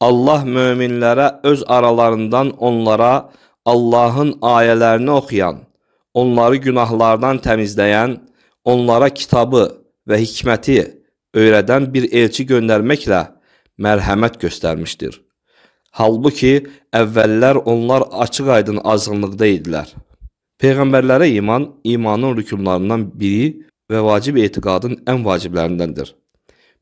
Allah möminlərə öz aralarından onlara Allahın ayələrini oxuyan, onları günahlardan təmizləyən, onlara kitabı və hikməti öyrədən bir elçi göndərməklə mərhəmət göstərmişdir. Halbuki əvvəllər onlar açıq-aydın azğınlıqda idilər. Peyğəmbərlərə iman imanın rükunlarından biri və vacib etiqadın ən vaciblərindəndir.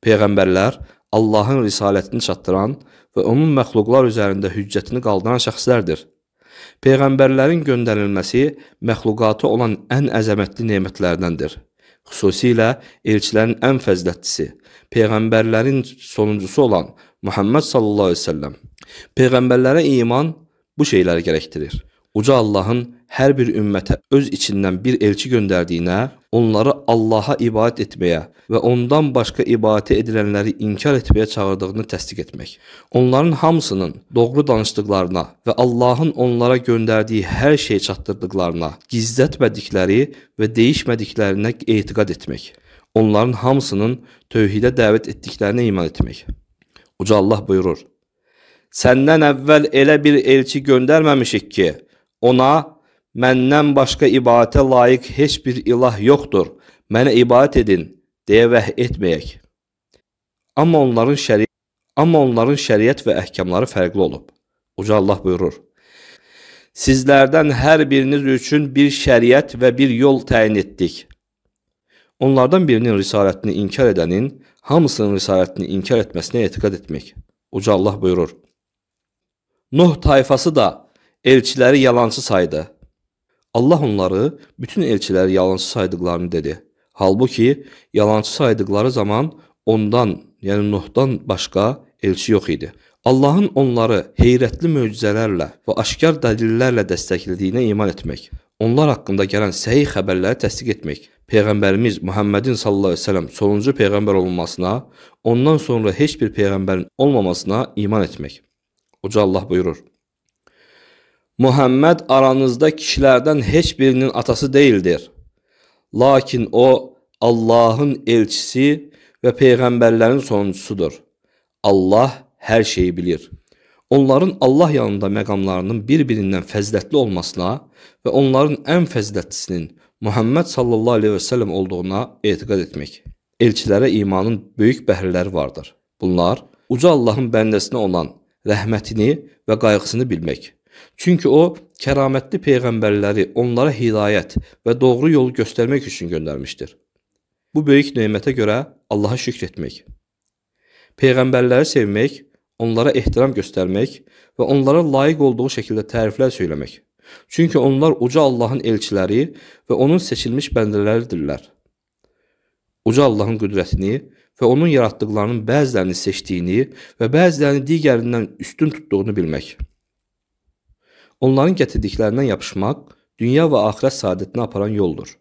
Peyğəmbərlər Allahın risalətini çatdıran və ümum məxluqlar üzərində hüccətini qaldıran şəxslərdir. Peyğəmbərlərin göndərilməsi məxluqatı olan ən əzəmətli nemətlərdəndir. Xüsusilə elçilərin ən fəzilətlisi, peyğəmbərlərin sonuncusu olan Muhammed sallallahu əleyhi və səlləm. Peyğəmbərlərə iman bu şeyləri gərəkdirir. Uca Allahın hər bir ümmətə öz içindən bir elçi göndərdiyinə, onları Allaha ibadət etməyə və ondan başqa ibadətə edilənləri inkar etməyə çağırdığını təsdiq etmək. Onların hamısının doğru danışdıqlarına və Allahın onlara göndərdiyi hər şeyi çatdırdıqlarına, gizlətmədikləri və dəyişmədiklərinə etiqad etmək. Onların hamısının tövhidə dəvət etdiklərinə iman etmək. Uca Allah buyurur: Səndən əvvəl elə bir elçi göndərməmişik ki, Ona məndən başqa ibadətə layiq heç bir ilah yoxdur, mənə ibadət edin deyə vəh etməyək. Amma onların şəri amma onların şəriət və əhkamları fərqli olub. Uca Allah buyurur: Sizlərdən hər biriniz üçün bir şəriət və bir yol təyin etdik. Onlardan birinin risalətini inkar edənin hamısının risalətini inkar etməsinə etiqad etmək. Uca Allah buyurur: Nuh tayfası da elçiləri yalançı saydı. Allah onları bütün elçiləri yalançı saydıqlarını dedi. Halbuki yalançı saydıqları zaman ondan, yəni Nuhdan başqa elçi yox idi. Allahın onları heyrətli möcüzələrlə və aşkar dəlillərlə dəstəklədiyinə iman etmək, onlar haqqında gələn səhih xəbərləri təsdiq etmək, peyğəmbərimiz Məhəmmədin sallallahu əleyhi və səlləm sonuncu peyğəmbər olunmasına, ondan sonra heç bir peyğəmbərin olmamasına iman etmək. Uca Allah buyurur: Muhammed aranızda kişilərdən heç birinin atası deyildir. Lakin o Allahın elçisi və peyğəmbərlərin sonuncusudur. Allah hər şeyi bilir. Onların Allah yanında məqamlarının bir-birindən fəzilətli olmasına və onların ən fəzilətlisinin Muhammed sallallahu əleyhi və səlləm olduğuna etiqad etmək. Elçilərə imanın böyük bəhrələri vardır. Bunlar uca Allahın bəndəsinə olan rəhmətini və qayğısını bilmək Çünki o kəramətli peyğəmbərləri onlara hidayət və doğru yolu göstərmək üçün göndərmişdir. Bu böyük nemətə görə Allaha şükr etmək, peyğəmbərləri sevmək, onlara ehtiram göstərmək və onlara layiq olduğu şəkildə təriflər söyləmək. Çünki onlar uca Allahın elçiləri və onun seçilmiş bəndələridirlər. Uca Allahın qüdrətini və onun yaratdıqlarının bəzilərini seçdiyini və bəzilərini digərindən üstün tutduğunu bilmək. Onların gətirdiklərindən yapışmaq dünya və axirət saadətinə aparan yoldur.